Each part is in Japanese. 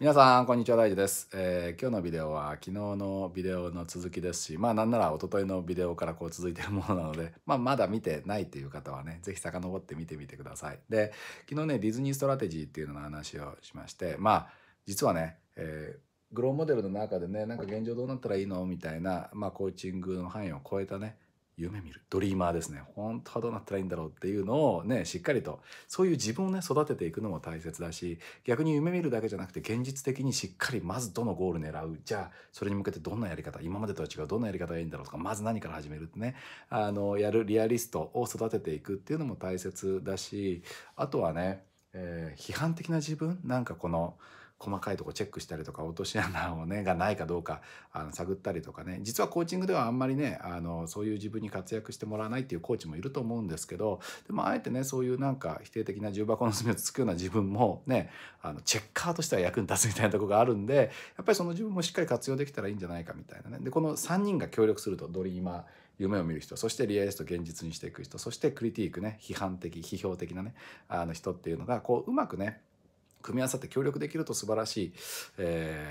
皆さんこんにちは大地です、えー、今日のビデオは昨日のビデオの続きですしまあなんなら一昨日のビデオからこう続いてるものなので、まあ、まだ見てないっていう方はね是非遡って見てみてくださいで昨日ねディズニーストラテジーっていうのの話をしましてまあ実はね、えー、グローモデルの中でねなんか現状どうなったらいいのみたいな、まあ、コーチングの範囲を超えたね夢見るドリーマーですね本当はどうなったらいいんだろうっていうのをねしっかりとそういう自分をね育てていくのも大切だし逆に夢見るだけじゃなくて現実的にしっかりまずどのゴール狙うじゃあそれに向けてどんなやり方今までとは違うどんなやり方がいいんだろうとかまず何から始めるってねあのやるリアリストを育てていくっていうのも大切だしあとはね、えー、批判的な自分なんかこの細かいとこチェックしたりとか落とし穴をねがないかどうかあの探ったりとかね実はコーチングではあんまりねあのそういう自分に活躍してもらわないっていうコーチもいると思うんですけどでもあえてねそういうなんか否定的な重箱の隅をつくような自分もねあのチェッカーとしては役に立つみたいなとこがあるんでやっぱりその自分もしっかり活用できたらいいんじゃないかみたいなね。でこの3人が協力するとドリーマー夢を見る人そしてリアリスト現実にしていく人そしてクリティークね批判的批評的なねあの人っていうのがこううまくね組み合わさって協力できると素晴らしい、え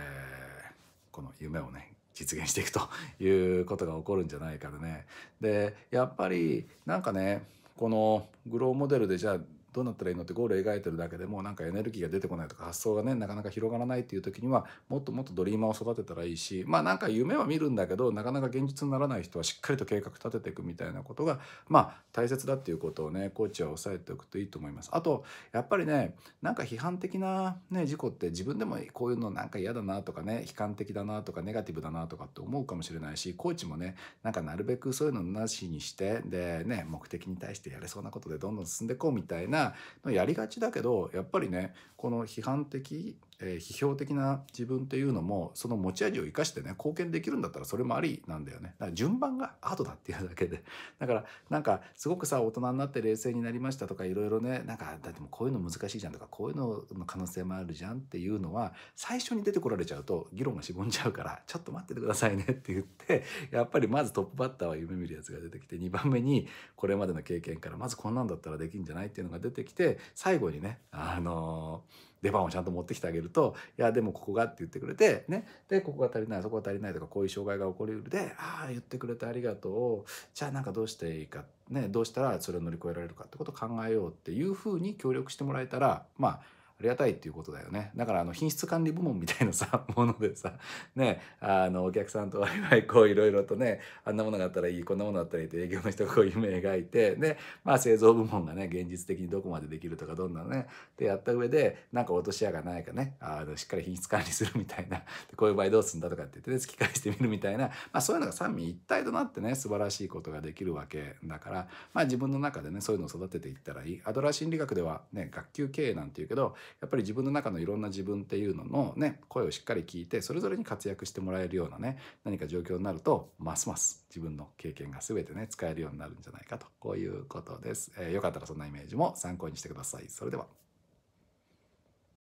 ー、この夢をね実現していくということが起こるんじゃないからね。でやっぱりなんかねこのグローモデルでじゃあどうなったらいいのってゴール描いてるだけでもなんかエネルギーが出てこないとか発想がねなかなか広がらないっていう時にはもっともっとドリーマーを育てたらいいしまあなんか夢は見るんだけどなかなか現実にならない人はしっかりと計画立てていくみたいなことがまあ大切だっていうことをねコーチは押さえておくといいと思います。あとやっぱりねなんか批判的な、ね、事故って自分でもこういうのなんか嫌だなとかね悲観的だなとかネガティブだなとかって思うかもしれないしコーチもねなんかなるべくそういうのなしにしてでね目的に対してやれそうなことでどんどん進んでいこうみたいなやりがちだけどやっぱりねこの批判的えー、批評的な自分っていうのもその持ち味を活かしてね貢献できるんだったらそれもありなんだよねだから順番がアートだっていうだけで だからなんかすごくさ大人になって冷静になりましたとかいろいろねなんかだってもこういうの難しいじゃんとかこういうのの可能性もあるじゃんっていうのは最初に出てこられちゃうと議論がしぼんじゃうからちょっと待っててくださいねって言って やっぱりまずトップバッターは夢見るやつが出てきて2番目にこれまでの経験からまずこんなんだったらできんじゃないっていうのが出てきて最後にねあの出番をちゃんと持ってきてあげると「いやでもここが」って言ってくれて、ね、でここが足りないそこが足りないとかこういう障害が起こりうるで「ああ言ってくれてありがとう」じゃあなんかどうしていいか、ね、どうしたらそれを乗り越えられるかってことを考えようっていうふうに協力してもらえたらまありがたいっていうことだよね。だからあの品質管理部門みたいなさ、ものでさ、ね、あのお客さんとワイワイこういろいろとね、あんなものがあったらいい、こんなものがあったらいいって営業の人がこう夢描いて、で、まあ製造部門がね、現実的にどこまでできるとかどんなのね、ってやった上で、なんか落とし穴がないかね、あのしっかり品質管理するみたいな、こういう場合どうすんだとかって言ってね、突き返してみるみたいな、まあそういうのが三位一体となってね、素晴らしいことができるわけだから、まあ自分の中でね、そういうのを育てていったらいい。アドラー心理学ではね、学級経営なんていうけど、やっぱり自分の中のいろんな自分っていうののね声をしっかり聞いてそれぞれに活躍してもらえるようなね何か状況になるとますます自分の経験が全てね使えるようになるんじゃないかとこういうことです、えー、よかったらそんなイメージも参考にしてくださいそれでは